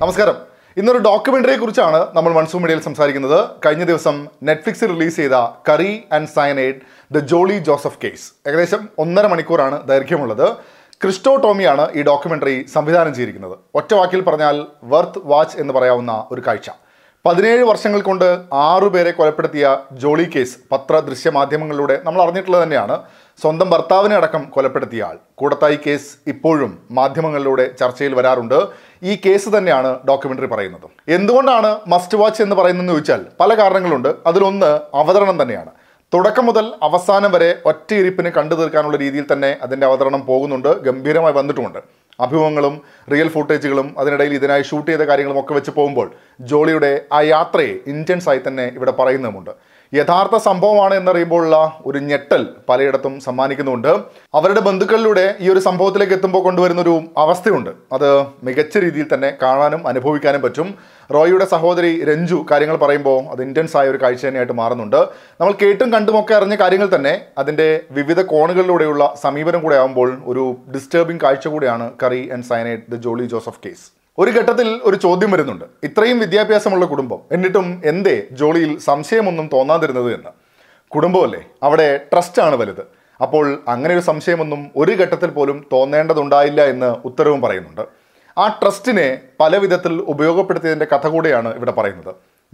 നമസ്കാരം ഇന്നൊരു ഡോക്യുമെൻ്ററിയെ കുറിച്ചാണ് നമ്മൾ മൺസൂൺ മീഡിയയിൽ സംസാരിക്കുന്നത് കഴിഞ്ഞ ദിവസം നെറ്റ്ഫ്ലിക്സിൽ റിലീസ് ചെയ്ത curry and cyanide the Jolly Joseph case ഏകദേശം ഒന്നര മണിക്കൂറാണ് ദൈർഘ്യമുള്ളത് ക്രിസ്റ്റോ ടോമിയാണ് ഈ ഡോക്യുമെൻ്ററി സംവിധാനം ചെയ്തിരിക്കുന്നത് ഒറ്റ വാക്കിൽ പറഞ്ഞാൽ വർത്ത് വാച്ച് എന്ന് പറയാവുന്ന ഒരു കാഴ്ച പതിനേഴ് വർഷങ്ങൾ കൊണ്ട് ആറുപേരെ കൊലപ്പെടുത്തിയ ജോളി കേസ് പത്ര മാധ്യമങ്ങളിലൂടെ നമ്മൾ അറിഞ്ഞിട്ടുള്ളത് തന്നെയാണ് സ്വന്തം ഭർത്താവിനെ അടക്കം കൊലപ്പെടുത്തിയ ആൾ കൂടത്തായി കേസ് ഇപ്പോഴും മാധ്യമങ്ങളിലൂടെ ചർച്ചയിൽ വരാറുണ്ട് ഈ കേസ് തന്നെയാണ് ഡോക്യുമെൻ്ററി പറയുന്നത് എന്തുകൊണ്ടാണ് മസ്റ്റ് വാച്ച് എന്ന് പറയുന്നതെന്ന് ചോദിച്ചാൽ പല കാരണങ്ങളുണ്ട് അതിലൊന്ന് അവതരണം തന്നെയാണ് തുടക്കം മുതൽ അവസാനം വരെ ഒറ്റയിരിപ്പിന് കണ്ടു തീർക്കാനുള്ള രീതിയിൽ തന്നെ അതിൻ്റെ അവതരണം പോകുന്നുണ്ട് ഗംഭീരമായി വന്നിട്ടുമുണ്ട് അഭിമുഖങ്ങളും റിയൽ ഫുട്ടേജുകളും അതിനിടയിൽ ഇതിനായി ഷൂട്ട് ചെയ്ത കാര്യങ്ങളും ഒക്കെ വെച്ച് പോകുമ്പോൾ ജോളിയുടെ ആ യാത്രയെ ഇൻറ്റൻസായി തന്നെ ഇവിടെ പറയുന്നുമുണ്ട് യഥാർത്ഥ സംഭവമാണ് എന്നറിയുമ്പോഴുള്ള ഒരു ഞെട്ടൽ പലയിടത്തും സമ്മാനിക്കുന്നുണ്ട് അവരുടെ ബന്ധുക്കളിലൂടെ ഈ ഒരു സംഭവത്തിലേക്ക് എത്തുമ്പോൾ കൊണ്ടുവരുന്ന ഒരു അവസ്ഥയുണ്ട് അത് മികച്ച രീതിയിൽ തന്നെ കാണാനും അനുഭവിക്കാനും പറ്റും റോയിയുടെ സഹോദരി രഞ്ജു കാര്യങ്ങൾ പറയുമ്പോൾ അത് ഇൻറ്റൻസ് ആയ ഒരു കാഴ്ച തന്നെയായിട്ട് മാറുന്നുണ്ട് നമ്മൾ കേട്ടും കണ്ടുമൊക്കെ അറിഞ്ഞ കാര്യങ്ങൾ തന്നെ അതിൻ്റെ വിവിധ കോണുകളിലൂടെയുള്ള സമീപനം കൂടെ ആകുമ്പോൾ ഒരു ഡിസ്റ്റർബിംഗ് കാഴ്ച കൂടിയാണ് curry and cyanide the Jolly Joseph case ഒരു ഘട്ടത്തിൽ ഒരു ചോദ്യം വരുന്നുണ്ട് ഇത്രയും വിദ്യാഭ്യാസമുള്ള കുടുംബം എന്നിട്ടും എന്തേ ജോളിയിൽ സംശയമൊന്നും തോന്നാതിരുന്നത് എന്ന് കുടുംബമല്ലേ അവിടെ ട്രസ്റ്റാണ് വലുത് അപ്പോൾ അങ്ങനെ ഒരു സംശയമൊന്നും ഒരു ഘട്ടത്തിൽ പോലും തോന്നേണ്ടതുണ്ടായില്ല എന്ന് ഉത്തരവും പറയുന്നുണ്ട് ആ ട്രസ്റ്റിനെ പല വിധത്തിൽ ഉപയോഗപ്പെടുത്തിയതിൻ്റെ കഥ കൂടെയാണ് ഇവിടെ പറയുന്നത്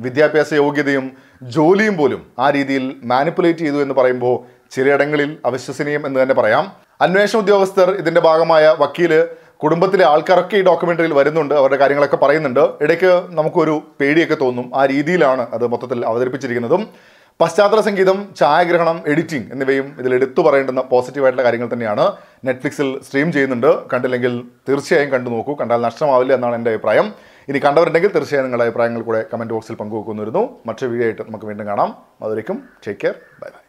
വിദ്യാഭ്യാസ യോഗ്യതയും ജോലിയും പോലും ആ രീതിയിൽ മാനിപ്പുലേറ്റ് ചെയ്തു എന്ന് പറയുമ്പോൾ ചിലയിടങ്ങളിൽ അവിശ്വസനീയം എന്ന് തന്നെ പറയാം അന്വേഷണ ഉദ്യോഗസ്ഥർ ഇതിൻ്റെ ഭാഗമായ വക്കീല് കുടുംബത്തിലെ ആൾക്കാരൊക്കെ ഈ ഡോക്യുമെന്ററിയിൽ വരുന്നുണ്ട് അവരുടെ കാര്യങ്ങളൊക്കെ പറയുന്നുണ്ട് ഇടയ്ക്ക് നമുക്കൊരു പേടിയൊക്കെ തോന്നും ആ രീതിയിലാണ് അത് മൊത്തത്തിൽ അവതരിപ്പിച്ചിരിക്കുന്നതും പശ്ചാത്തല സംഗീതം ഛായാഗ്രഹണം എഡിറ്റിംഗ് എന്നിവയും ഇതിൽ എടുത്തു പറയേണ്ടുന്ന പോസിറ്റീവായിട്ടുള്ള കാര്യങ്ങൾ തന്നെയാണ് നെറ്റ്ഫ്ലിക്സിൽ സ്ട്രീം ചെയ്യുന്നുണ്ട് കണ്ടില്ലെങ്കിൽ തീർച്ചയായും കണ്ടു നോക്കൂ കണ്ടാൽ നഷ്ടമാവില്ല എന്നാണ് എൻ്റെ അഭിപ്രായം ഇനി കണ്ടവരുണ്ടെങ്കിൽ തീർച്ചയായും നിങ്ങളുടെ അഭിപ്രായങ്ങൾ കൂടെ കമൻറ്റ് ബോക്സിൽ പങ്കുവെക്കുന്നിരുന്നു മറ്റൊരു വീഡിയോ ആയിട്ട് നമുക്ക് വീണ്ടും കാണാം അതുവരേക്കും ടേക്ക് കെയർ ബൈ